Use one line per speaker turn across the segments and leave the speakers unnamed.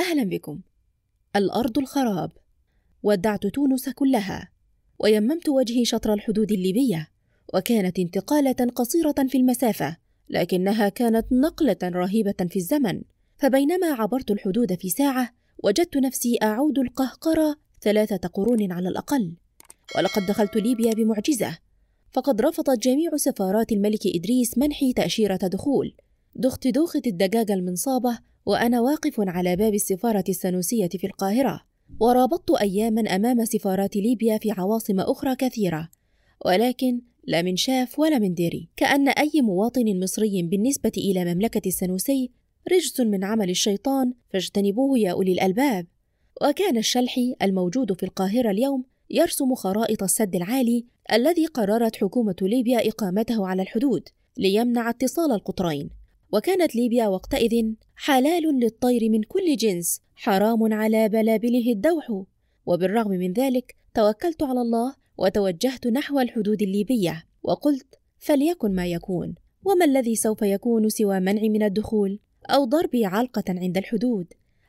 أهلا بكم الأرض الخراب ودعت تونس كلها ويممت وجهي شطر الحدود الليبية وكانت انتقالة قصيرة في المسافة لكنها كانت نقلة رهيبة في الزمن فبينما عبرت الحدود في ساعة وجدت نفسي أعود القهقرة ثلاثة قرون على الأقل ولقد دخلت ليبيا بمعجزة فقد رفضت جميع سفارات الملك إدريس منحي تأشيرة دخول دخت دوخت الدجاجة المنصابة وأنا واقف على باب السفارة السنوسية في القاهرة ورابطت أياما أمام سفارات ليبيا في عواصم أخرى كثيرة ولكن لا من شاف ولا من ديري، كأن أي مواطن مصري بالنسبة إلى مملكة السنوسي رجس من عمل الشيطان فاجتنبوه يا أولي الألباب وكان الشلحي الموجود في القاهرة اليوم يرسم خرائط السد العالي الذي قررت حكومة ليبيا إقامته على الحدود ليمنع اتصال القطرين وكانت ليبيا وقتئذ حلال للطير من كل جنس حرام على بلابله الدوح وبالرغم من ذلك توكلت على الله وتوجهت نحو الحدود الليبيه وقلت فليكن ما يكون وما الذي سوف يكون سوى منعي من الدخول او ضربي علقه عند الحدود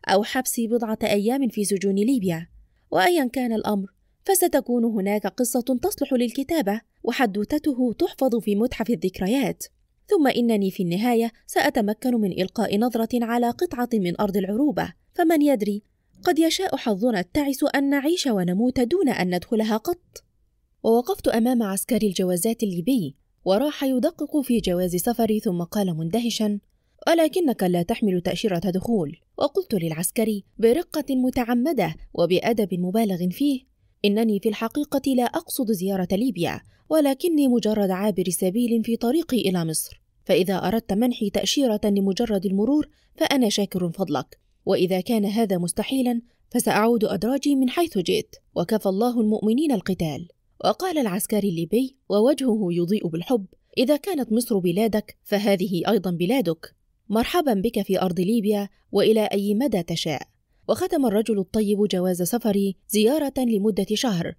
او حبسي بضعه ايام في سجون ليبيا وايا كان الامر فستكون هناك قصه تصلح للكتابه وحدوتته تحفظ في متحف الذكريات ثم إنني في النهاية سأتمكن من إلقاء نظرة على قطعة من أرض العروبة فمن يدري قد يشاء حظنا التعس أن نعيش ونموت دون أن ندخلها قط ووقفت أمام عسكري الجوازات الليبي وراح يدقق في جواز سفري ثم قال مندهشا ولكنك لا تحمل تأشيرة دخول وقلت للعسكري برقة متعمدة وبأدب مبالغ فيه إنني في الحقيقة لا أقصد زيارة ليبيا ولكني مجرد عابر سبيل في طريقي إلى مصر فإذا أردت منحي تأشيرة لمجرد المرور فأنا شاكر فضلك وإذا كان هذا مستحيلا فسأعود أدراجي من حيث جئت وكفى الله المؤمنين القتال وقال العسكري الليبي ووجهه يضيء بالحب إذا كانت مصر بلادك فهذه أيضا بلادك مرحبا بك في أرض ليبيا وإلى أي مدى تشاء وختم الرجل الطيب جواز سفري زيارة لمدة شهر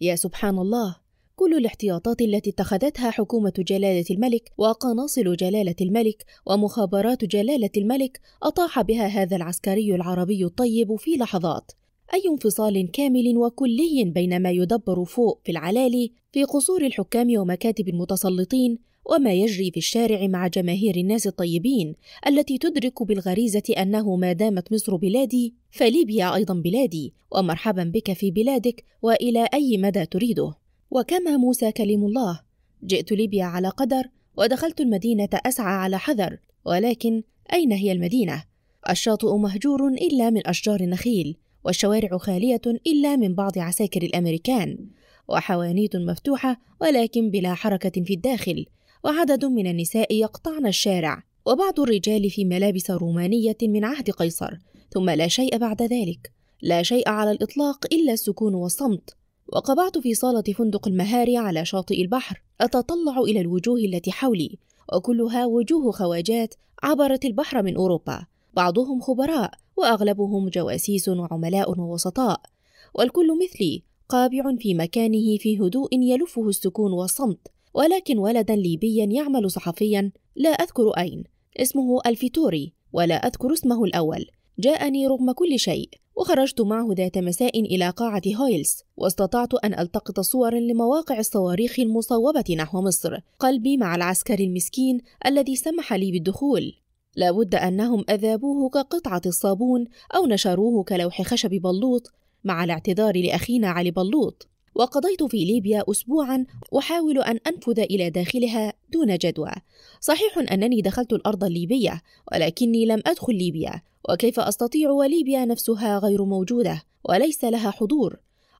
يا سبحان الله كل الاحتياطات التي اتخذتها حكومة جلالة الملك وقناصل جلالة الملك ومخابرات جلالة الملك أطاح بها هذا العسكري العربي الطيب في لحظات أي انفصال كامل وكلي بين ما يدبر فوق في العلالي في قصور الحكام ومكاتب المتسلطين وما يجري في الشارع مع جماهير الناس الطيبين التي تدرك بالغريزة أنه ما دامت مصر بلادي فليبيا أيضا بلادي ومرحبا بك في بلادك وإلى أي مدى تريده وكما موسى كلم الله جئت ليبيا على قدر ودخلت المدينة أسعى على حذر ولكن أين هي المدينة؟ الشاطئ مهجور إلا من أشجار النخيل والشوارع خالية إلا من بعض عساكر الأمريكان وحوانيت مفتوحة ولكن بلا حركة في الداخل وعدد من النساء يقطعن الشارع وبعض الرجال في ملابس رومانية من عهد قيصر ثم لا شيء بعد ذلك لا شيء على الإطلاق إلا السكون والصمت وقبعت في صالة فندق المهاري على شاطئ البحر أتطلع إلى الوجوه التي حولي وكلها وجوه خواجات عبرت البحر من أوروبا بعضهم خبراء وأغلبهم جواسيس وعملاء ووسطاء والكل مثلي قابع في مكانه في هدوء يلفه السكون والصمت ولكن ولدا ليبيا يعمل صحفيا لا أذكر أين اسمه الفيتوري ولا أذكر اسمه الأول جاءني رغم كل شيء وخرجت معه ذات مساء إلى قاعة هويلز واستطعت أن ألتقط صورا لمواقع الصواريخ المصوبة نحو مصر قلبي مع العسكر المسكين الذي سمح لي بالدخول لابد أنهم أذابوه كقطعة الصابون أو نشروه كلوح خشب بلوط مع الاعتذار لأخينا علي بلوط وقضيت في ليبيا أسبوعا أحاول أن أنفذ إلى داخلها دون جدوى صحيح أنني دخلت الأرض الليبية ولكني لم أدخل ليبيا وكيف أستطيع وليبيا نفسها غير موجودة وليس لها حضور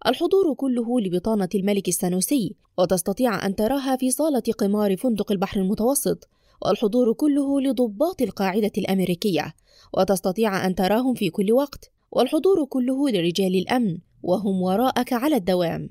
الحضور كله لبطانة الملك السنوسي وتستطيع أن تراها في صالة قمار فندق البحر المتوسط والحضور كله لضباط القاعدة الأمريكية وتستطيع أن تراهم في كل وقت والحضور كله لرجال الأمن وهم وراءك على الدوام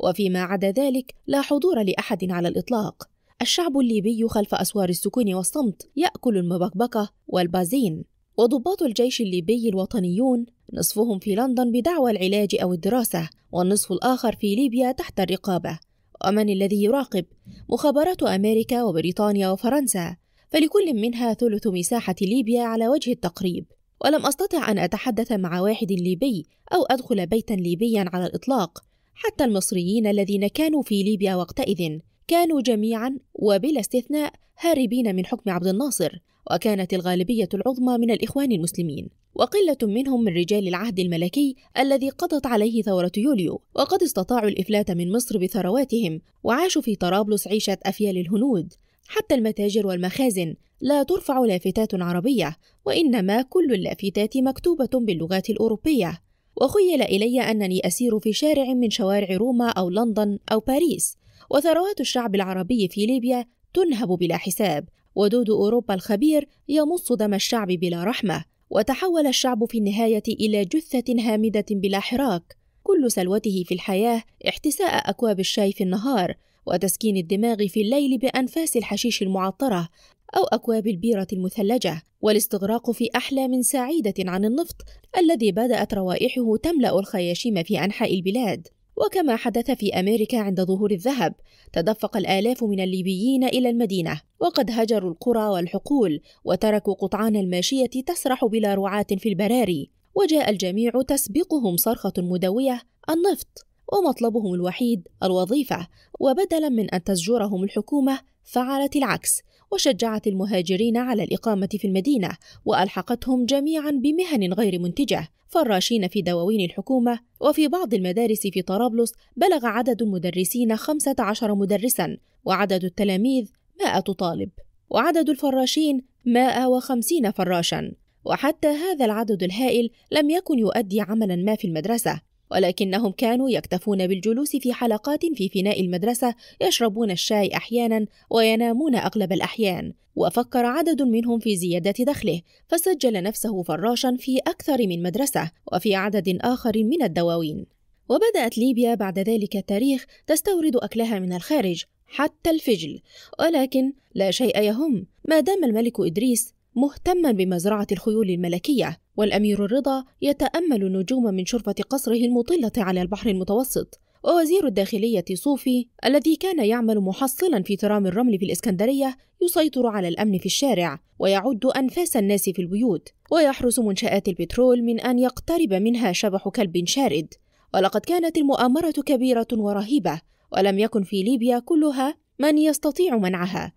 وفيما عدا ذلك لا حضور لأحد على الإطلاق الشعب الليبي خلف أسوار السكون والصمت يأكل المبكبكة والبازين وضباط الجيش الليبي الوطنيون نصفهم في لندن بدعوى العلاج أو الدراسة والنصف الآخر في ليبيا تحت الرقابة ومن الذي يراقب؟ مخابرات أمريكا وبريطانيا وفرنسا فلكل منها ثلث مساحة ليبيا على وجه التقريب ولم أستطع أن أتحدث مع واحد ليبي أو أدخل بيتا ليبيا على الإطلاق حتى المصريين الذين كانوا في ليبيا وقتئذ كانوا جميعا وبلا استثناء هاربين من حكم عبد الناصر وكانت الغالبية العظمى من الإخوان المسلمين وقلة منهم من رجال العهد الملكي الذي قضت عليه ثورة يوليو وقد استطاعوا الإفلات من مصر بثرواتهم وعاشوا في طرابلس عيشة أفيال الهنود حتى المتاجر والمخازن لا ترفع لافتات عربية وإنما كل اللافتات مكتوبة باللغات الأوروبية وخيل إلي أنني أسير في شارع من شوارع روما أو لندن أو باريس وثروات الشعب العربي في ليبيا تنهب بلا حساب ودود أوروبا الخبير يمص دم الشعب بلا رحمة وتحول الشعب في النهاية إلى جثة هامدة بلا حراك كل سلوته في الحياة احتساء أكواب الشاي في النهار وتسكين الدماغ في الليل بأنفاس الحشيش المعطرة أو أكواب البيرة المثلجة والاستغراق في أحلام سعيدة عن النفط الذي بدأت روائحه تملأ الخياشيم في أنحاء البلاد وكما حدث في أمريكا عند ظهور الذهب تدفق الآلاف من الليبيين إلى المدينة وقد هجروا القرى والحقول وتركوا قطعان الماشية تسرح بلا رعاة في البراري وجاء الجميع تسبقهم صرخة مدوية النفط ومطلبهم الوحيد الوظيفة وبدلا من أن تزجرهم الحكومة فعلت العكس وشجعت المهاجرين على الإقامة في المدينة وألحقتهم جميعا بمهن غير منتجة فراشين في دواوين الحكومة وفي بعض المدارس في طرابلس بلغ عدد المدرسين 15 مدرسا وعدد التلاميذ 100 طالب وعدد الفراشين 150 فراشا وحتى هذا العدد الهائل لم يكن يؤدي عملا ما في المدرسة ولكنهم كانوا يكتفون بالجلوس في حلقات في فناء المدرسة يشربون الشاي أحيانا وينامون أغلب الأحيان وفكر عدد منهم في زيادة دخله فسجل نفسه فراشا في أكثر من مدرسة وفي عدد آخر من الدواوين وبدأت ليبيا بعد ذلك التاريخ تستورد أكلها من الخارج حتى الفجل ولكن لا شيء يهم ما دام الملك إدريس مهتما بمزرعة الخيول الملكية والأمير الرضا يتأمل النجوم من شرفة قصره المطلة على البحر المتوسط ووزير الداخلية صوفي الذي كان يعمل محصلا في ترام الرمل في الإسكندرية يسيطر على الأمن في الشارع ويعد أنفاس الناس في البيوت ويحرس منشآت البترول من أن يقترب منها شبح كلب شارد ولقد كانت المؤامرة كبيرة ورهيبة ولم يكن في ليبيا كلها من يستطيع منعها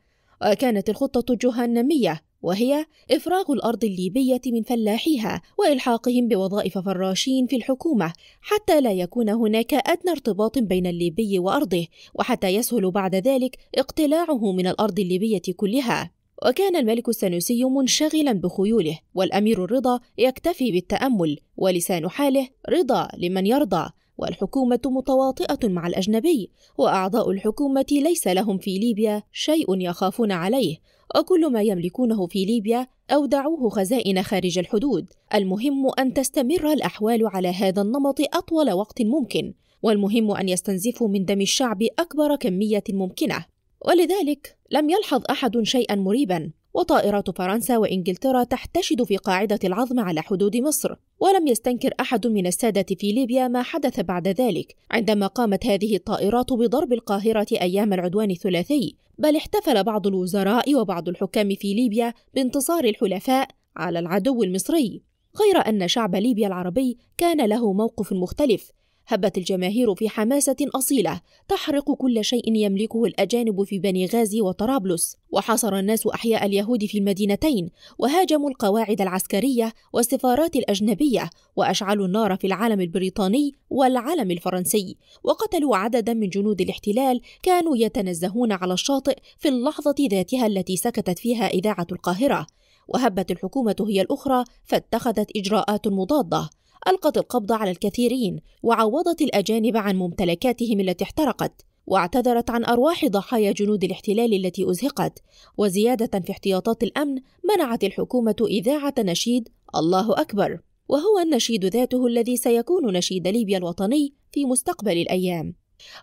وكانت الخطة جهنمية وهي إفراغ الأرض الليبية من فلاحيها وإلحاقهم بوظائف فراشين في الحكومة حتى لا يكون هناك أدنى ارتباط بين الليبي وأرضه وحتى يسهل بعد ذلك اقتلاعه من الأرض الليبية كلها وكان الملك السنوسي منشغلا بخيوله والأمير الرضا يكتفي بالتأمل ولسان حاله رضا لمن يرضى والحكومة متواطئة مع الأجنبي وأعضاء الحكومة ليس لهم في ليبيا شيء يخافون عليه وكل ما يملكونه في ليبيا أودعوه خزائن خارج الحدود المهم أن تستمر الأحوال على هذا النمط أطول وقت ممكن والمهم أن يستنزفوا من دم الشعب أكبر كمية ممكنة ولذلك لم يلحظ أحد شيئا مريبا وطائرات فرنسا وإنجلترا تحتشد في قاعدة العظم على حدود مصر ولم يستنكر أحد من السادة في ليبيا ما حدث بعد ذلك عندما قامت هذه الطائرات بضرب القاهرة أيام العدوان الثلاثي بل احتفل بعض الوزراء وبعض الحكام في ليبيا بانتصار الحلفاء على العدو المصري غير أن شعب ليبيا العربي كان له موقف مختلف هبت الجماهير في حماسة أصيلة تحرق كل شيء يملكه الأجانب في بني غازي وطرابلس وحاصر الناس أحياء اليهود في المدينتين وهاجموا القواعد العسكرية والسفارات الأجنبية وأشعلوا النار في العالم البريطاني والعالم الفرنسي وقتلوا عددا من جنود الاحتلال كانوا يتنزهون على الشاطئ في اللحظة ذاتها التي سكتت فيها إذاعة القاهرة وهبت الحكومة هي الأخرى فاتخذت إجراءات مضادة ألقت القبض على الكثيرين وعوضت الأجانب عن ممتلكاتهم التي احترقت واعتذرت عن أرواح ضحايا جنود الاحتلال التي أزهقت وزيادة في احتياطات الأمن منعت الحكومة إذاعة نشيد الله أكبر وهو النشيد ذاته الذي سيكون نشيد ليبيا الوطني في مستقبل الأيام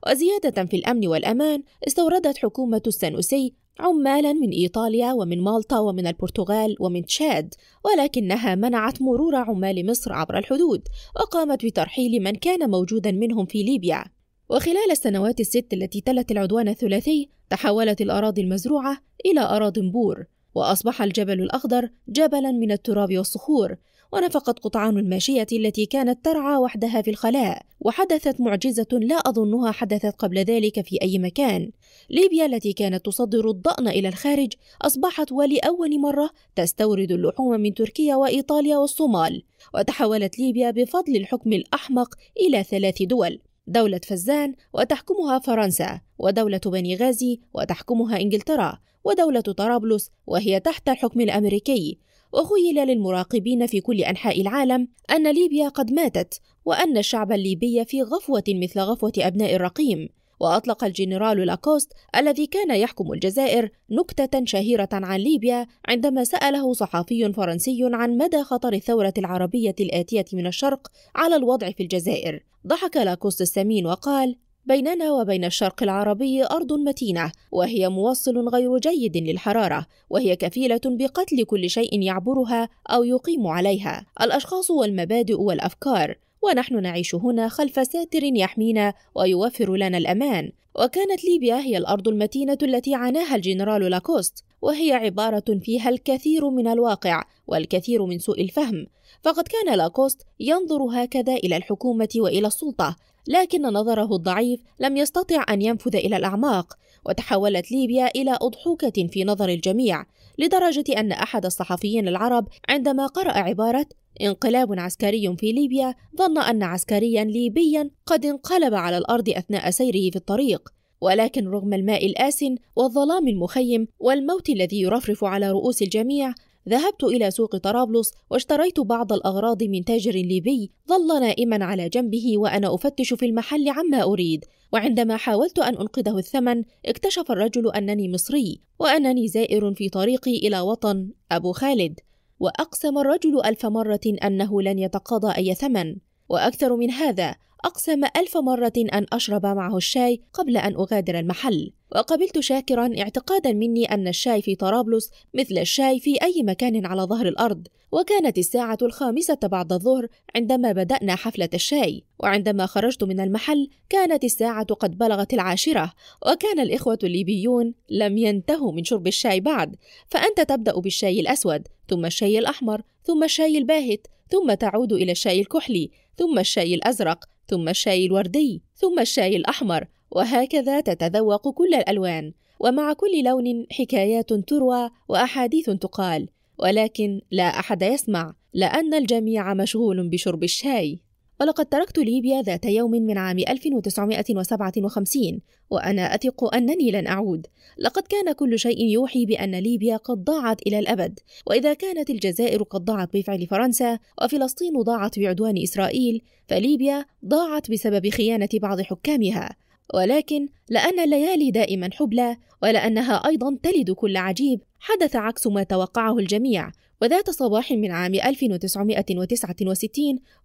وزيادة في الأمن والأمان استوردت حكومة السنوسي عمالا من إيطاليا ومن مالطا ومن البرتغال ومن تشاد ولكنها منعت مرور عمال مصر عبر الحدود وقامت بترحيل من كان موجودا منهم في ليبيا وخلال السنوات الست التي تلت العدوان الثلاثي تحولت الأراضي المزروعة إلى أراض بور وأصبح الجبل الأخضر جبلا من التراب والصخور ونفقت قطعان الماشية التي كانت ترعى وحدها في الخلاء وحدثت معجزة لا أظنها حدثت قبل ذلك في أي مكان ليبيا التي كانت تصدر الضأن إلى الخارج أصبحت ولأول مرة تستورد اللحوم من تركيا وإيطاليا والصومال وتحولت ليبيا بفضل الحكم الأحمق إلى ثلاث دول دولة فزان وتحكمها فرنسا ودولة بني غازي وتحكمها إنجلترا ودولة طرابلس وهي تحت الحكم الأمريكي وخيل للمراقبين في كل أنحاء العالم أن ليبيا قد ماتت وأن الشعب الليبي في غفوة مثل غفوة أبناء الرقيم وأطلق الجنرال لاكوست الذي كان يحكم الجزائر نكتة شهيرة عن ليبيا عندما سأله صحفي فرنسي عن مدى خطر الثورة العربية الآتية من الشرق على الوضع في الجزائر. ضحك لاكوست السمين وقال: بيننا وبين الشرق العربي أرض متينة وهي موصل غير جيد للحرارة وهي كفيلة بقتل كل شيء يعبرها أو يقيم عليها الأشخاص والمبادئ والأفكار ونحن نعيش هنا خلف ساتر يحمينا ويوفر لنا الأمان وكانت ليبيا هي الأرض المتينة التي عاناها الجنرال لاكوست وهي عبارة فيها الكثير من الواقع والكثير من سوء الفهم فقد كان لاكوست ينظر هكذا إلى الحكومة وإلى السلطة لكن نظره الضعيف لم يستطع أن ينفذ إلى الأعماق وتحولت ليبيا إلى أضحوكة في نظر الجميع لدرجة أن أحد الصحفيين العرب عندما قرأ عبارة انقلاب عسكري في ليبيا ظن أن عسكريا ليبيا قد انقلب على الأرض أثناء سيره في الطريق ولكن رغم الماء الآسن والظلام المخيم والموت الذي يرفرف على رؤوس الجميع ذهبت إلى سوق طرابلس واشتريت بعض الأغراض من تاجر ليبي ظل نائما على جنبه وأنا أفتش في المحل عما أريد وعندما حاولت أن أنقذه الثمن اكتشف الرجل أنني مصري وأنني زائر في طريقي إلى وطن أبو خالد وأقسم الرجل ألف مرة أنه لن يتقاضى أي ثمن وأكثر من هذا أقسم ألف مرة أن أشرب معه الشاي قبل أن أغادر المحل وقبلت شاكرا اعتقادا مني أن الشاي في طرابلس مثل الشاي في أي مكان على ظهر الأرض وكانت الساعة الخامسة بعد الظهر عندما بدأنا حفلة الشاي وعندما خرجت من المحل كانت الساعة قد بلغت العاشرة وكان الإخوة الليبيون لم ينتهوا من شرب الشاي بعد فأنت تبدأ بالشاي الأسود ثم الشاي الأحمر ثم الشاي الباهت ثم تعود إلى الشاي الكحلي ثم الشاي الأزرق ثم الشاي الوردي ثم الشاي الأحمر وهكذا تتذوق كل الألوان ومع كل لون حكايات تروى وأحاديث تقال ولكن لا أحد يسمع لأن الجميع مشغول بشرب الشاي ولقد تركت ليبيا ذات يوم من عام 1957 وأنا أثق أنني لن أعود لقد كان كل شيء يوحي بأن ليبيا قد ضاعت إلى الأبد وإذا كانت الجزائر قد ضاعت بفعل فرنسا وفلسطين ضاعت بعدوان إسرائيل فليبيا ضاعت بسبب خيانة بعض حكامها ولكن لأن الليالي دائما حبلى ولأنها أيضا تلد كل عجيب حدث عكس ما توقعه الجميع وذات صباح من عام 1969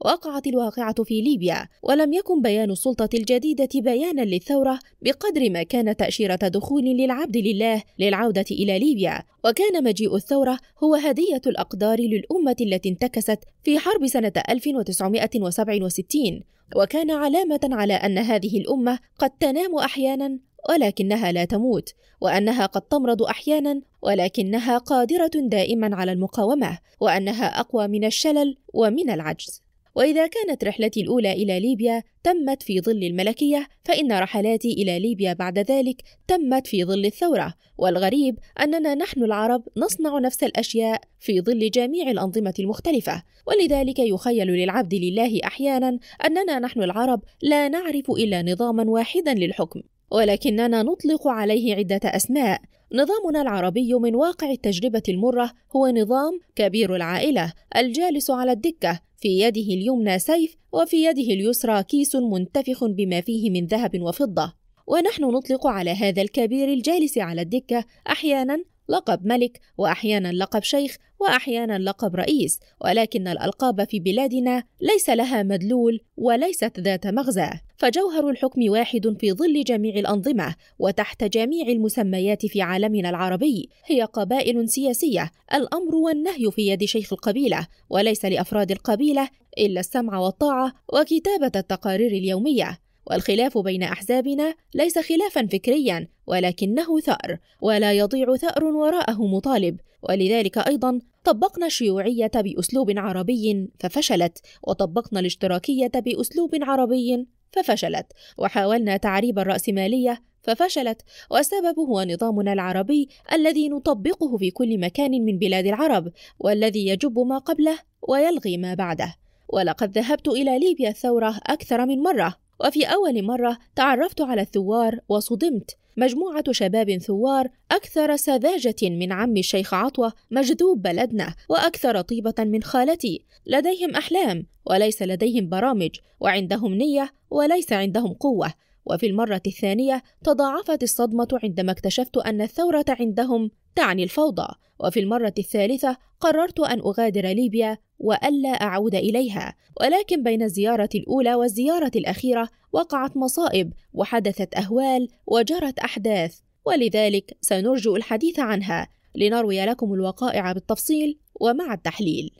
وقعت الواقعة في ليبيا ولم يكن بيان السلطة الجديدة بيانا للثورة بقدر ما كان تأشيرة دخول للعبد لله للعودة إلى ليبيا وكان مجيء الثورة هو هدية الأقدار للأمة التي انتكست في حرب سنة 1967 وكان علامة على أن هذه الأمة قد تنام أحيانا ولكنها لا تموت وانها قد تمرض احيانا ولكنها قادره دائما على المقاومه وانها اقوى من الشلل ومن العجز وإذا كانت رحلتي الأولى إلى ليبيا تمت في ظل الملكية فإن رحلاتي إلى ليبيا بعد ذلك تمت في ظل الثورة والغريب أننا نحن العرب نصنع نفس الأشياء في ظل جميع الأنظمة المختلفة ولذلك يخيل للعبد لله أحيانا أننا نحن العرب لا نعرف إلا نظاما واحدا للحكم ولكننا نطلق عليه عدة أسماء نظامنا العربي من واقع التجربة المرة هو نظام كبير العائلة الجالس على الدكة في يده اليمنى سيف وفي يده اليسرى كيس منتفخ بما فيه من ذهب وفضة ونحن نطلق على هذا الكبير الجالس على الدكة أحيانا لقب ملك واحيانا لقب شيخ واحيانا لقب رئيس ولكن الالقاب في بلادنا ليس لها مدلول وليست ذات مغزى فجوهر الحكم واحد في ظل جميع الانظمه وتحت جميع المسميات في عالمنا العربي هي قبائل سياسيه الامر والنهي في يد شيخ القبيله وليس لافراد القبيله الا السمع والطاعه وكتابه التقارير اليوميه والخلاف بين أحزابنا ليس خلافا فكريا ولكنه ثأر ولا يضيع ثأر وراءه مطالب ولذلك أيضا طبقنا الشيوعية بأسلوب عربي ففشلت وطبقنا الاشتراكية بأسلوب عربي ففشلت وحاولنا تعريب الرأسمالية ففشلت والسبب هو نظامنا العربي الذي نطبقه في كل مكان من بلاد العرب والذي يجب ما قبله ويلغي ما بعده ولقد ذهبت إلى ليبيا الثورة أكثر من مرة وفي أول مرة تعرفت على الثوار وصدمت مجموعة شباب ثوار أكثر سذاجة من عم الشيخ عطوة مجذوب بلدنا وأكثر طيبة من خالتي لديهم أحلام وليس لديهم برامج وعندهم نية وليس عندهم قوة وفي المرة الثانية تضاعفت الصدمة عندما اكتشفت أن الثورة عندهم تعني الفوضى وفي المرة الثالثة قررت أن أغادر ليبيا وألا أعود إليها ولكن بين الزيارة الأولى والزيارة الأخيرة وقعت مصائب وحدثت أهوال وجرت أحداث ولذلك سنرجو الحديث عنها لنروي لكم الوقائع بالتفصيل ومع التحليل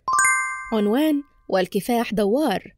عنوان والكفاح دوار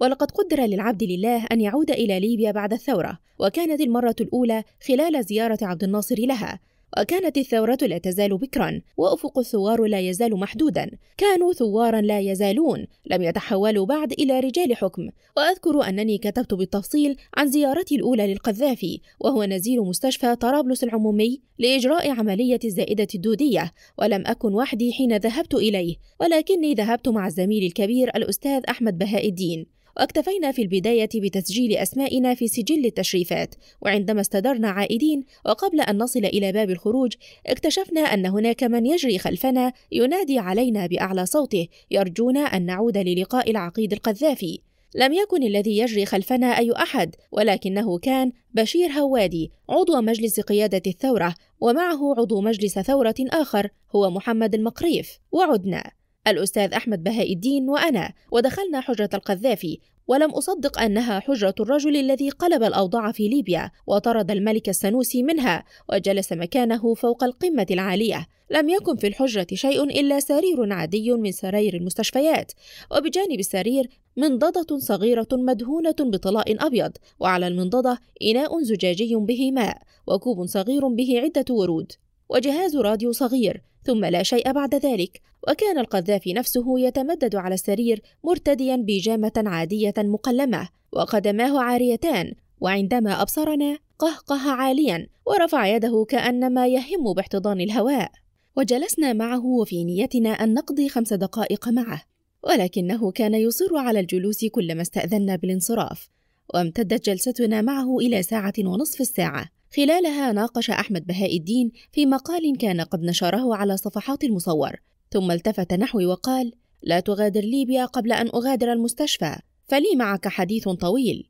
ولقد قدر للعبد لله أن يعود إلى ليبيا بعد الثورة وكانت المرة الأولى خلال زيارة عبد الناصر لها وكانت الثورة لا تزال بكرا وأفق الثوار لا يزال محدودا كانوا ثوارا لا يزالون لم يتحولوا بعد إلى رجال حكم وأذكر أنني كتبت بالتفصيل عن زيارتي الأولى للقذافي وهو نزيل مستشفى طرابلس العمومي لإجراء عملية الزائدة الدودية ولم أكن وحدي حين ذهبت إليه ولكني ذهبت مع الزميل الكبير الأستاذ أحمد بهاء الدين واكتفينا في البداية بتسجيل أسمائنا في سجل التشريفات وعندما استدرنا عائدين وقبل أن نصل إلى باب الخروج اكتشفنا أن هناك من يجري خلفنا ينادي علينا بأعلى صوته يرجونا أن نعود للقاء العقيد القذافي لم يكن الذي يجري خلفنا أي أحد ولكنه كان بشير هوادي عضو مجلس قيادة الثورة ومعه عضو مجلس ثورة آخر هو محمد المقريف وعدنا الأستاذ أحمد بهاء الدين وأنا ودخلنا حجرة القذافي ولم أصدق أنها حجرة الرجل الذي قلب الأوضاع في ليبيا وطرد الملك السنوسي منها وجلس مكانه فوق القمة العالية لم يكن في الحجرة شيء إلا سرير عادي من سراير المستشفيات وبجانب السرير منضدة صغيرة مدهونة بطلاء أبيض وعلى المنضدة إناء زجاجي به ماء وكوب صغير به عدة ورود وجهاز راديو صغير ثم لا شيء بعد ذلك وكان القذافي نفسه يتمدد على السرير مرتديا بيجامة عادية مقلمة وقدماه عاريتان وعندما أبصرنا قهقه عاليا ورفع يده كأنما يهم باحتضان الهواء وجلسنا معه وفي نيتنا أن نقضي خمس دقائق معه ولكنه كان يصر على الجلوس كلما استأذنا بالانصراف وامتدت جلستنا معه إلى ساعة ونصف الساعة خلالها ناقش أحمد بهاء الدين في مقال كان قد نشره على صفحات المصور ثم التفت نحوي وقال لا تغادر ليبيا قبل أن أغادر المستشفى فلي معك حديث طويل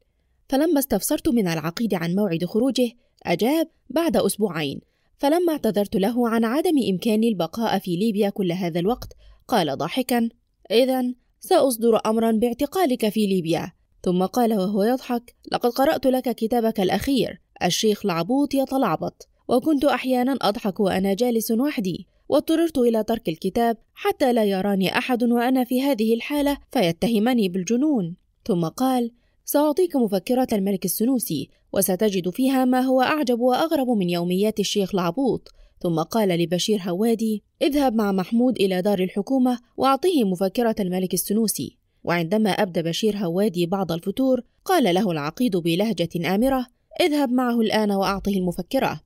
فلما استفسرت من العقيد عن موعد خروجه أجاب بعد أسبوعين فلما اعتذرت له عن عدم إمكاني البقاء في ليبيا كل هذا الوقت قال ضاحكا إذا سأصدر أمرا باعتقالك في ليبيا ثم قال وهو يضحك لقد قرأت لك كتابك الأخير الشيخ العبوط يتلعبط وكنت أحيانا أضحك وأنا جالس وحدي واضطررت إلى ترك الكتاب حتى لا يراني أحد وأنا في هذه الحالة فيتهمني بالجنون ثم قال سأعطيك مفكرات الملك السنوسي وستجد فيها ما هو أعجب وأغرب من يوميات الشيخ العبوط ثم قال لبشير هوادي اذهب مع محمود إلى دار الحكومة وأعطيه مفكرة الملك السنوسي وعندما أبدى بشير هوادي بعض الفتور قال له العقيد بلهجة آمرة اذهب معه الآن وأعطه المفكرة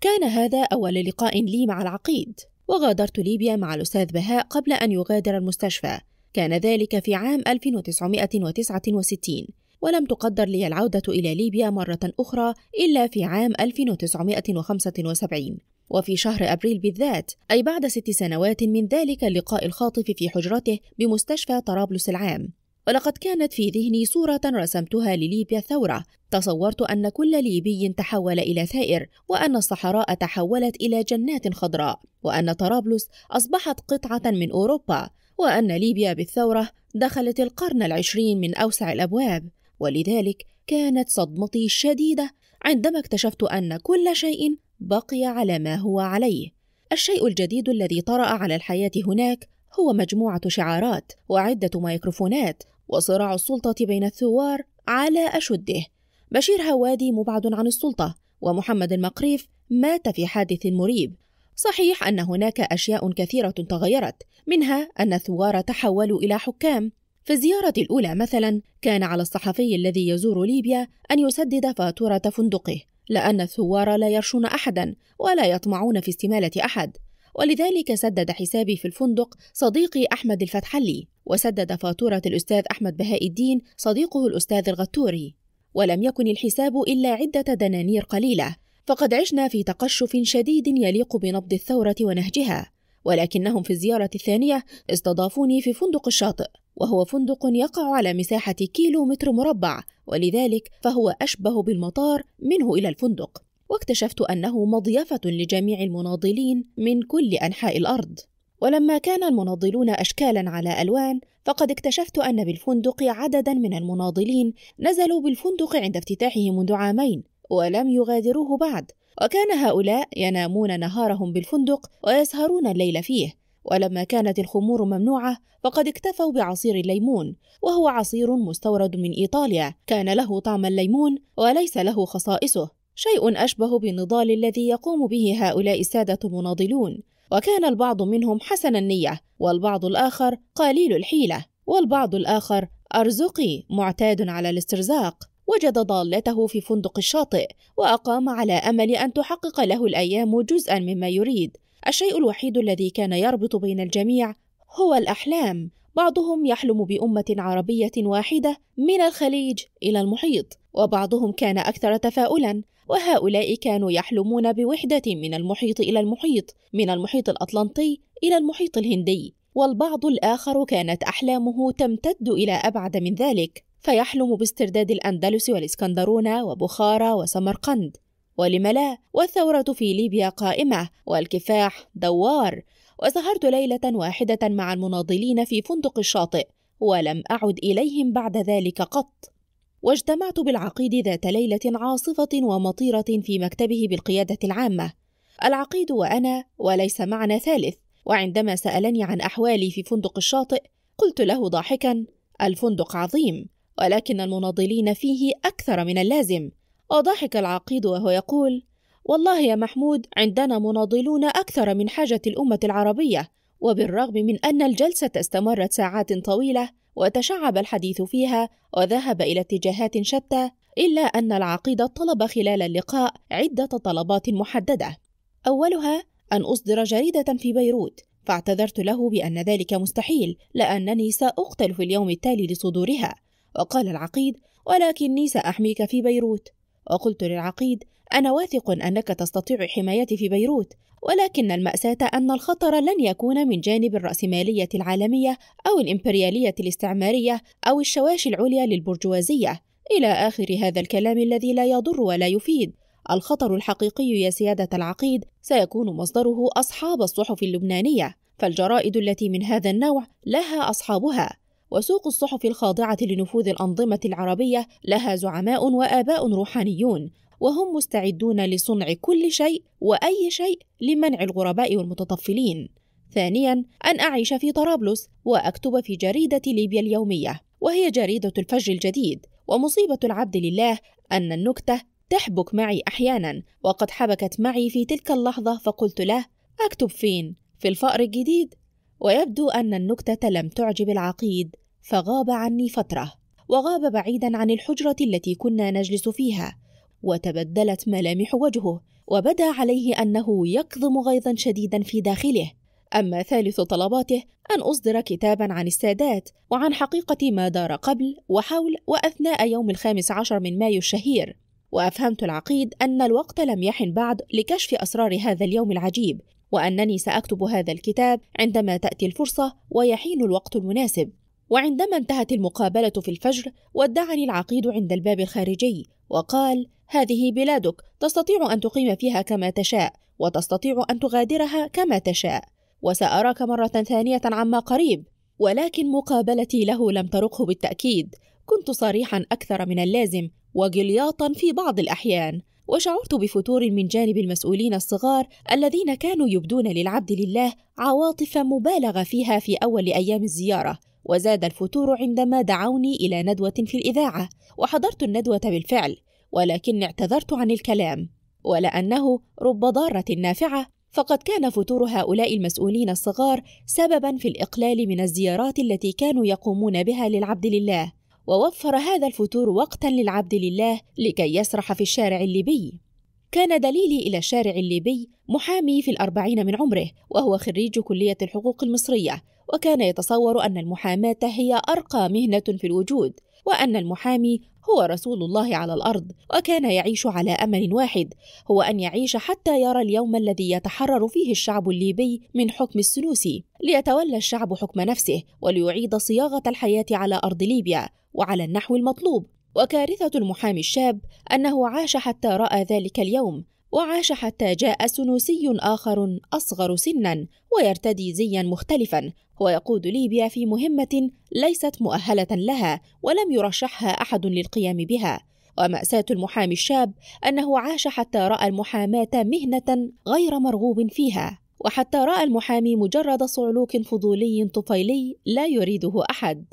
كان هذا أول لقاء لي مع العقيد وغادرت ليبيا مع الأستاذ بهاء قبل أن يغادر المستشفى كان ذلك في عام 1969 ولم تقدر لي العودة إلى ليبيا مرة أخرى إلا في عام 1975 وفي شهر أبريل بالذات أي بعد ست سنوات من ذلك اللقاء الخاطف في حجرته بمستشفى طرابلس العام ولقد كانت في ذهني صورة رسمتها لليبيا الثورة تصورت أن كل ليبي تحول إلى ثائر وأن الصحراء تحولت إلى جنات خضراء وأن طرابلس أصبحت قطعة من أوروبا وأن ليبيا بالثورة دخلت القرن العشرين من أوسع الأبواب ولذلك كانت صدمتي شديدة عندما اكتشفت أن كل شيء بقي على ما هو عليه الشيء الجديد الذي طرأ على الحياة هناك هو مجموعة شعارات وعدة ميكروفونات وصراع السلطة بين الثوار على أشده بشير هوادي مبعد عن السلطة ومحمد المقريف مات في حادث مريب صحيح أن هناك أشياء كثيرة تغيرت منها أن الثوار تحولوا إلى حكام في الزيارة الأولى مثلا كان على الصحفي الذي يزور ليبيا أن يسدد فاتورة فندقه لأن الثوار لا يرشون أحدا ولا يطمعون في استمالة أحد ولذلك سدد حسابي في الفندق صديقي أحمد الفتحلي وسدد فاتورة الأستاذ أحمد بهاء الدين صديقه الأستاذ الغتوري ولم يكن الحساب إلا عدة دنانير قليلة فقد عشنا في تقشف شديد يليق بنبض الثورة ونهجها ولكنهم في الزيارة الثانية استضافوني في فندق الشاطئ وهو فندق يقع على مساحة كيلو متر مربع ولذلك فهو أشبه بالمطار منه إلى الفندق واكتشفت أنه مضيفة لجميع المناضلين من كل أنحاء الأرض ولما كان المناضلون أشكالا على ألوان فقد اكتشفت أن بالفندق عددا من المناضلين نزلوا بالفندق عند افتتاحه منذ عامين ولم يغادروه بعد وكان هؤلاء ينامون نهارهم بالفندق ويسهرون الليل فيه ولما كانت الخمور ممنوعة فقد اكتفوا بعصير الليمون وهو عصير مستورد من إيطاليا كان له طعم الليمون وليس له خصائصه شيء أشبه بالنضال الذي يقوم به هؤلاء السادة المناضلون وكان البعض منهم حسن النية والبعض الآخر قليل الحيلة والبعض الآخر أرزقي معتاد على الاسترزاق وجد ضالته في فندق الشاطئ وأقام على أمل أن تحقق له الأيام جزءا مما يريد الشيء الوحيد الذي كان يربط بين الجميع هو الأحلام بعضهم يحلم بأمة عربية واحدة من الخليج إلى المحيط وبعضهم كان أكثر تفاؤلا وهؤلاء كانوا يحلمون بوحدة من المحيط إلى المحيط من المحيط الأطلنطي إلى المحيط الهندي والبعض الآخر كانت أحلامه تمتد إلى أبعد من ذلك فيحلم باسترداد الأندلس والإسكندرونة وبخارى وسمرقند ولم لا والثورة في ليبيا قائمة والكفاح دوار وسهرت ليلة واحدة مع المناضلين في فندق الشاطئ ولم أعد إليهم بعد ذلك قط واجتمعت بالعقيد ذات ليلة عاصفة ومطيرة في مكتبه بالقيادة العامة العقيد وأنا وليس معنا ثالث وعندما سألني عن أحوالي في فندق الشاطئ قلت له ضاحكا الفندق عظيم ولكن المناضلين فيه أكثر من اللازم وضحك العقيد وهو يقول والله يا محمود عندنا مناضلون أكثر من حاجة الأمة العربية وبالرغم من أن الجلسة استمرت ساعات طويلة وتشعب الحديث فيها وذهب إلى اتجاهات شتى إلا أن العقيد طلب خلال اللقاء عدة طلبات محددة أولها أن أصدر جريدة في بيروت فاعتذرت له بأن ذلك مستحيل لأنني سأقتل في اليوم التالي لصدورها وقال العقيد ولكني سأحميك في بيروت وقلت للعقيد أنا واثق أنك تستطيع حمايتي في بيروت ولكن المأساة أن الخطر لن يكون من جانب الرأسمالية العالمية أو الإمبريالية الاستعمارية أو الشواشي العليا للبرجوازية إلى آخر هذا الكلام الذي لا يضر ولا يفيد الخطر الحقيقي يا سيادة العقيد سيكون مصدره أصحاب الصحف اللبنانية فالجرائد التي من هذا النوع لها أصحابها وسوق الصحف الخاضعة لنفوذ الأنظمة العربية لها زعماء وآباء روحانيون وهم مستعدون لصنع كل شيء وأي شيء لمنع الغرباء والمتطفلين. ثانياً أن أعيش في طرابلس وأكتب في جريدة ليبيا اليومية وهي جريدة الفجر الجديد ومصيبة العبد لله أن النكتة تحبك معي أحياناً وقد حبكت معي في تلك اللحظة فقلت له أكتب فين؟ في الفأر الجديد؟ ويبدو أن النكتة لم تعجب العقيد فغاب عني فترة وغاب بعيدا عن الحجرة التي كنا نجلس فيها وتبدلت ملامح وجهه وبدا عليه انه يكظم غيظا شديدا في داخله اما ثالث طلباته ان اصدر كتابا عن السادات وعن حقيقه ما دار قبل وحول واثناء يوم الخامس عشر من مايو الشهير وافهمت العقيد ان الوقت لم يحن بعد لكشف اسرار هذا اليوم العجيب وانني ساكتب هذا الكتاب عندما تاتي الفرصه ويحين الوقت المناسب وعندما انتهت المقابله في الفجر ودعني العقيد عند الباب الخارجي وقال هذه بلادك تستطيع ان تقيم فيها كما تشاء وتستطيع ان تغادرها كما تشاء وساراك مره ثانيه عما قريب ولكن مقابلتي له لم ترقه بالتاكيد كنت صريحا اكثر من اللازم وجلياطا في بعض الاحيان وشعرت بفتور من جانب المسؤولين الصغار الذين كانوا يبدون للعبد لله عواطف مبالغ فيها في اول ايام الزياره وزاد الفتور عندما دعوني إلى ندوة في الإذاعة وحضرت الندوة بالفعل ولكني اعتذرت عن الكلام ولأنه رب ضارة نافعة فقد كان فتور هؤلاء المسؤولين الصغار سببا في الإقلال من الزيارات التي كانوا يقومون بها للعبد لله ووفر هذا الفتور وقتا للعبد لله لكي يسرح في الشارع الليبي كان دليلي إلى الشارع الليبي محامي في الأربعين من عمره وهو خريج كلية الحقوق المصرية وكان يتصور أن المحاماة هي أرقى مهنة في الوجود وأن المحامي هو رسول الله على الأرض وكان يعيش على أمل واحد هو أن يعيش حتى يرى اليوم الذي يتحرر فيه الشعب الليبي من حكم السنوسي ليتولى الشعب حكم نفسه وليعيد صياغة الحياة على أرض ليبيا وعلى النحو المطلوب وكارثة المحامي الشاب أنه عاش حتى رأى ذلك اليوم وعاش حتى جاء سنوسي آخر أصغر سنا ويرتدي زيا مختلفا ويقود ليبيا في مهمة ليست مؤهلة لها ولم يرشحها أحد للقيام بها ومأساة المحامي الشاب أنه عاش حتى رأى المحاماة مهنة غير مرغوب فيها وحتى رأى المحامي مجرد صعلوك فضولي طفيلي لا يريده أحد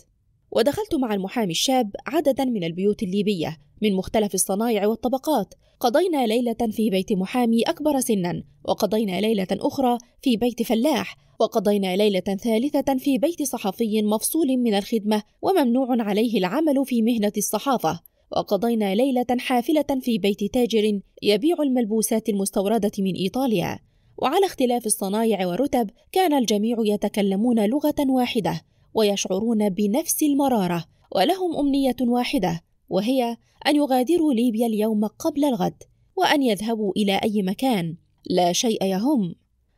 ودخلت مع المحامي الشاب عددا من البيوت الليبية من مختلف الصنايع والطبقات قضينا ليلة في بيت محامي أكبر سنا وقضينا ليلة أخرى في بيت فلاح وقضينا ليلة ثالثة في بيت صحفي مفصول من الخدمة وممنوع عليه العمل في مهنة الصحافة وقضينا ليلة حافلة في بيت تاجر يبيع الملبوسات المستوردة من إيطاليا وعلى اختلاف الصنايع والرتب كان الجميع يتكلمون لغة واحدة ويشعرون بنفس المراره ولهم امنيه واحده وهي ان يغادروا ليبيا اليوم قبل الغد وان يذهبوا الى اي مكان لا شيء يهم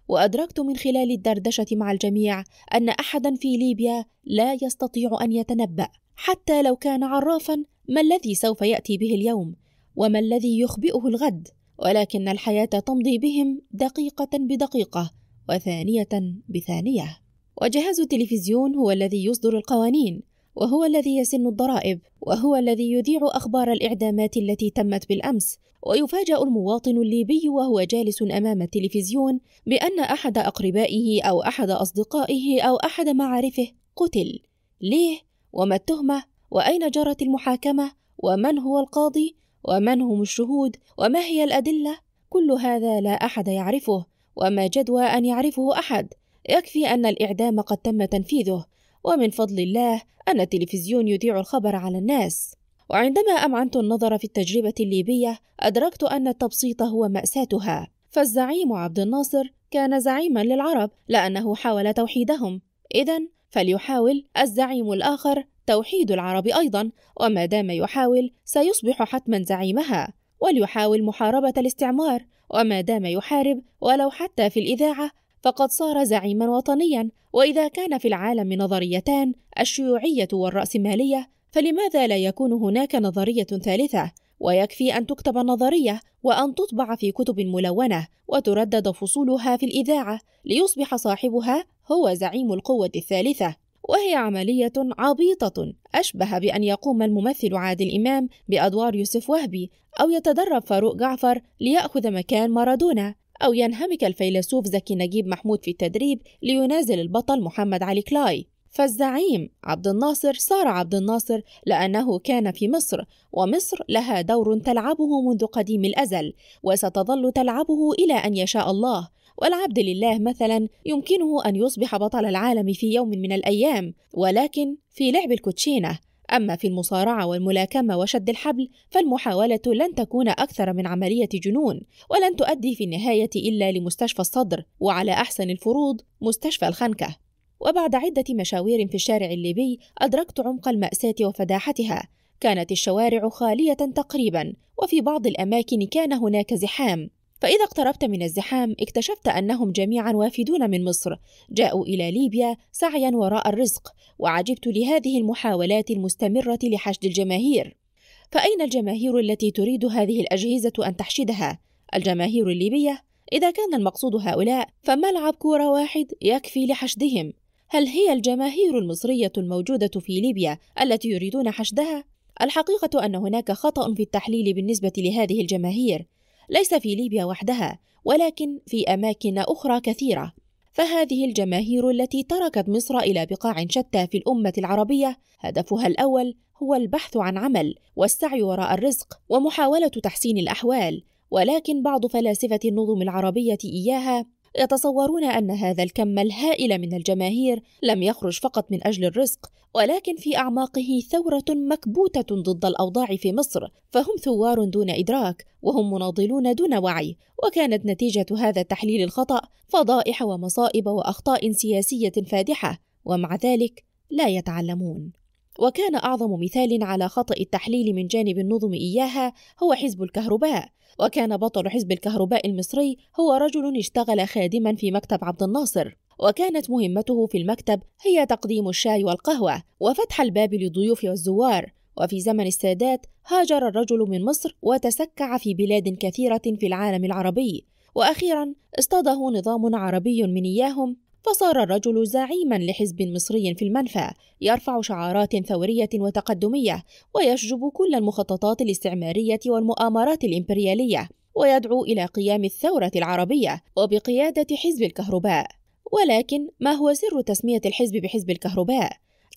وادركت من خلال الدردشه مع الجميع ان احدا في ليبيا لا يستطيع ان يتنبا حتى لو كان عرافا ما الذي سوف ياتي به اليوم وما الذي يخبئه الغد ولكن الحياه تمضي بهم دقيقه بدقيقه وثانيه بثانيه وجهاز التلفزيون هو الذي يصدر القوانين وهو الذي يسن الضرائب وهو الذي يذيع اخبار الاعدامات التي تمت بالامس ويفاجا المواطن الليبي وهو جالس امام التلفزيون بان احد اقربائه او احد اصدقائه او احد معارفه قتل ليه وما التهمه واين جرت المحاكمه ومن هو القاضي ومن هم الشهود وما هي الادله كل هذا لا احد يعرفه وما جدوى ان يعرفه احد يكفي أن الإعدام قد تم تنفيذه ومن فضل الله أن التلفزيون يذيع الخبر على الناس وعندما أمعنت النظر في التجربة الليبية أدركت أن التبسيط هو مأساتها فالزعيم عبد الناصر كان زعيما للعرب لأنه حاول توحيدهم إذا فليحاول الزعيم الآخر توحيد العرب أيضا وما دام يحاول سيصبح حتما زعيمها وليحاول محاربة الاستعمار وما دام يحارب ولو حتى في الإذاعة فقد صار زعيما وطنيا واذا كان في العالم نظريتان الشيوعيه والراسماليه فلماذا لا يكون هناك نظريه ثالثه ويكفي ان تكتب نظريه وان تطبع في كتب ملونه وتردد فصولها في الاذاعه ليصبح صاحبها هو زعيم القوه الثالثه وهي عملية عبيطة أشبه بأن يقوم الممثل عادل إمام بأدوار يوسف وهبي أو يتدرب فاروق جعفر ليأخذ مكان مارادونا أو ينهمك الفيلسوف زكي نجيب محمود في التدريب لينازل البطل محمد علي كلاي فالزعيم عبد الناصر صار عبد الناصر لأنه كان في مصر ومصر لها دور تلعبه منذ قديم الأزل وستظل تلعبه إلى أن يشاء الله والعبد لله مثلا يمكنه أن يصبح بطل العالم في يوم من الأيام ولكن في لعب الكوتشينة أما في المصارعة والملاكمة وشد الحبل فالمحاولة لن تكون أكثر من عملية جنون ولن تؤدي في النهاية إلا لمستشفى الصدر وعلى أحسن الفروض مستشفى الخنكة وبعد عدة مشاوير في الشارع الليبي أدركت عمق المأساة وفداحتها كانت الشوارع خالية تقريبا وفي بعض الأماكن كان هناك زحام فإذا اقتربت من الزحام اكتشفت أنهم جميعا وافدون من مصر جاءوا إلى ليبيا سعيا وراء الرزق وعجبت لهذه المحاولات المستمرة لحشد الجماهير فأين الجماهير التي تريد هذه الأجهزة أن تحشدها؟ الجماهير الليبية؟ إذا كان المقصود هؤلاء فملعب كورة واحد يكفي لحشدهم هل هي الجماهير المصرية الموجودة في ليبيا التي يريدون حشدها؟ الحقيقة أن هناك خطأ في التحليل بالنسبة لهذه الجماهير ليس في ليبيا وحدها ولكن في اماكن اخرى كثيره فهذه الجماهير التي تركت مصر الى بقاع شتى في الامه العربيه هدفها الاول هو البحث عن عمل والسعي وراء الرزق ومحاوله تحسين الاحوال ولكن بعض فلاسفه النظم العربيه اياها يتصورون أن هذا الكم الهائل من الجماهير لم يخرج فقط من أجل الرزق ولكن في أعماقه ثورة مكبوتة ضد الأوضاع في مصر فهم ثوار دون إدراك وهم مناضلون دون وعي وكانت نتيجة هذا التحليل الخطأ فضائح ومصائب وأخطاء سياسية فادحة ومع ذلك لا يتعلمون وكان أعظم مثال على خطأ التحليل من جانب النظم إياها هو حزب الكهرباء، وكان بطل حزب الكهرباء المصري هو رجل اشتغل خادما في مكتب عبد الناصر، وكانت مهمته في المكتب هي تقديم الشاي والقهوة وفتح الباب للضيوف والزوار، وفي زمن السادات هاجر الرجل من مصر وتسكع في بلاد كثيرة في العالم العربي، وأخيرا اصطاده نظام عربي من إياهم فصار الرجل زعيما لحزب مصري في المنفى يرفع شعارات ثورية وتقدمية ويشجب كل المخططات الاستعمارية والمؤامرات الإمبريالية ويدعو إلى قيام الثورة العربية وبقيادة حزب الكهرباء ولكن ما هو سر تسمية الحزب بحزب الكهرباء؟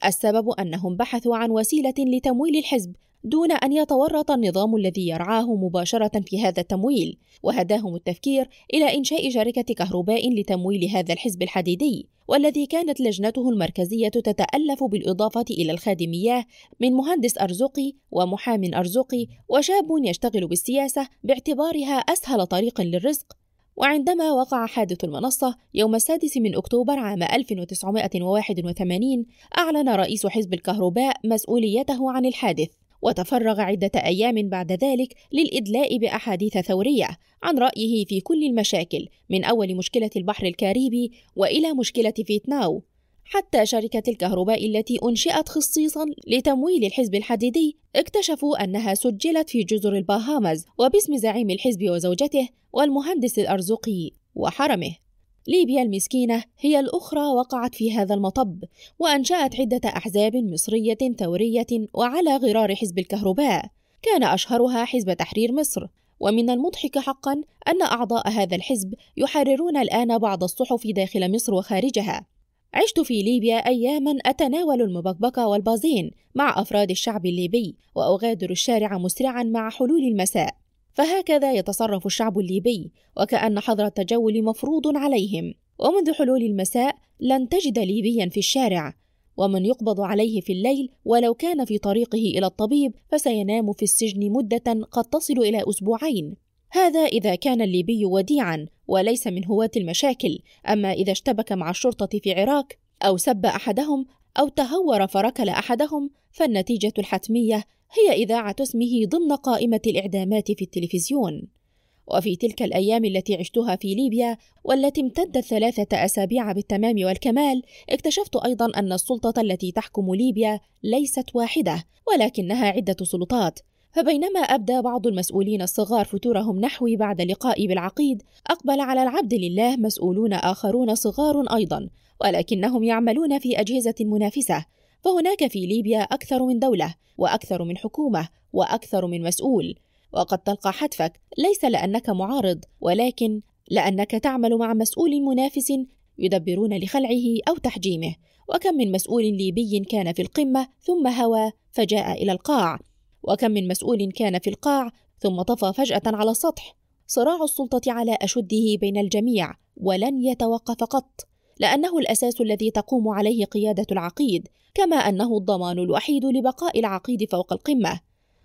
السبب أنهم بحثوا عن وسيلة لتمويل الحزب دون أن يتورط النظام الذي يرعاه مباشرة في هذا التمويل، وهداهم التفكير إلى إنشاء شركة كهرباء لتمويل هذا الحزب الحديدي، والذي كانت لجنته المركزية تتألف بالإضافة إلى الخادمية من مهندس أرزقي ومحام أرزقي وشاب يشتغل بالسياسة باعتبارها أسهل طريق للرزق وعندما وقع حادث المنصة يوم السادس من أكتوبر عام 1981 أعلن رئيس حزب الكهرباء مسؤوليته عن الحادث وتفرغ عدة أيام بعد ذلك للإدلاء بأحاديث ثورية عن رأيه في كل المشاكل من أول مشكلة البحر الكاريبي وإلى مشكلة فيتناو حتى شركة الكهرباء التي أنشئت خصيصا لتمويل الحزب الحديدي اكتشفوا أنها سجلت في جزر الباهامز وباسم زعيم الحزب وزوجته والمهندس الأرزقي وحرمه ليبيا المسكينة هي الأخرى وقعت في هذا المطب وأنشأت عدة أحزاب مصرية ثورية وعلى غرار حزب الكهرباء كان أشهرها حزب تحرير مصر ومن المضحك حقا أن أعضاء هذا الحزب يحررون الآن بعض الصحف داخل مصر وخارجها عشت في ليبيا أياما أتناول المبكبكة والبازين مع أفراد الشعب الليبي وأغادر الشارع مسرعا مع حلول المساء فهكذا يتصرف الشعب الليبي وكأن حظر التجول مفروض عليهم ومنذ حلول المساء لن تجد ليبيا في الشارع ومن يقبض عليه في الليل ولو كان في طريقه إلى الطبيب فسينام في السجن مدة قد تصل إلى أسبوعين هذا إذا كان الليبي وديعا وليس من هواة المشاكل أما إذا اشتبك مع الشرطة في عراك أو سب أحدهم أو تهور فركل أحدهم فالنتيجة الحتمية هي إذاعة اسمه ضمن قائمة الإعدامات في التلفزيون وفي تلك الأيام التي عشتها في ليبيا والتي امتدت ثلاثة أسابيع بالتمام والكمال اكتشفت أيضا أن السلطة التي تحكم ليبيا ليست واحدة ولكنها عدة سلطات فبينما أبدى بعض المسؤولين الصغار فتورهم نحوي بعد لقائي بالعقيد أقبل على العبد لله مسؤولون آخرون صغار أيضا ولكنهم يعملون في أجهزة منافسة فهناك في ليبيا أكثر من دولة وأكثر من حكومة وأكثر من مسؤول وقد تلقى حتفك ليس لأنك معارض ولكن لأنك تعمل مع مسؤول منافس يدبرون لخلعه أو تحجيمه وكم من مسؤول ليبي كان في القمة ثم هوى فجاء إلى القاع وكم من مسؤول كان في القاع ثم طفى فجأة على السطح صراع السلطة على أشده بين الجميع ولن يتوقف قط لأنه الأساس الذي تقوم عليه قيادة العقيد كما أنه الضمان الوحيد لبقاء العقيد فوق القمة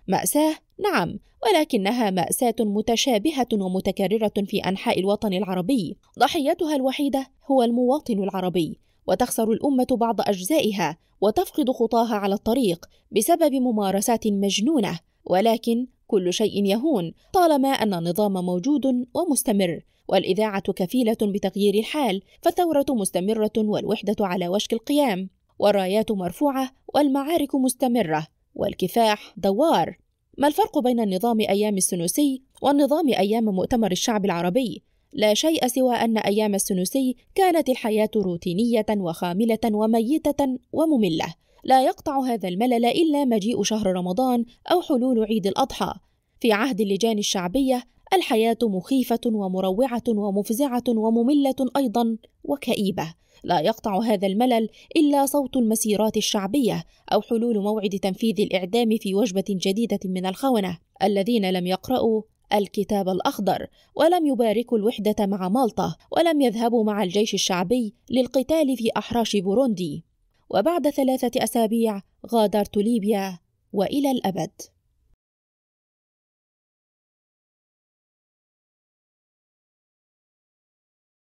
مأساة نعم ولكنها مأساة متشابهة ومتكررة في أنحاء الوطن العربي ضحيتها الوحيدة هو المواطن العربي وتخسر الأمة بعض أجزائها وتفقد خطاها على الطريق بسبب ممارسات مجنونه ولكن كل شيء يهون طالما ان النظام موجود ومستمر والاذاعه كفيله بتغيير الحال فالثوره مستمره والوحده على وشك القيام والرايات مرفوعه والمعارك مستمره والكفاح دوار ما الفرق بين النظام ايام السنوسي والنظام ايام مؤتمر الشعب العربي لا شيء سوى أن أيام السنوسي كانت الحياة روتينية وخاملة وميتة ومملة، لا يقطع هذا الملل إلا مجيء شهر رمضان أو حلول عيد الأضحى. في عهد اللجان الشعبية الحياة مخيفة ومروعة ومفزعة ومملة أيضا وكئيبة. لا يقطع هذا الملل إلا صوت المسيرات الشعبية أو حلول موعد تنفيذ الإعدام في وجبة جديدة من الخونة الذين لم يقرأوا الكتاب الأخضر ولم يباركوا الوحدة مع مالطة ولم يذهبوا مع الجيش الشعبي للقتال في أحراش بوروندي وبعد ثلاثة أسابيع غادرت ليبيا وإلى الأبد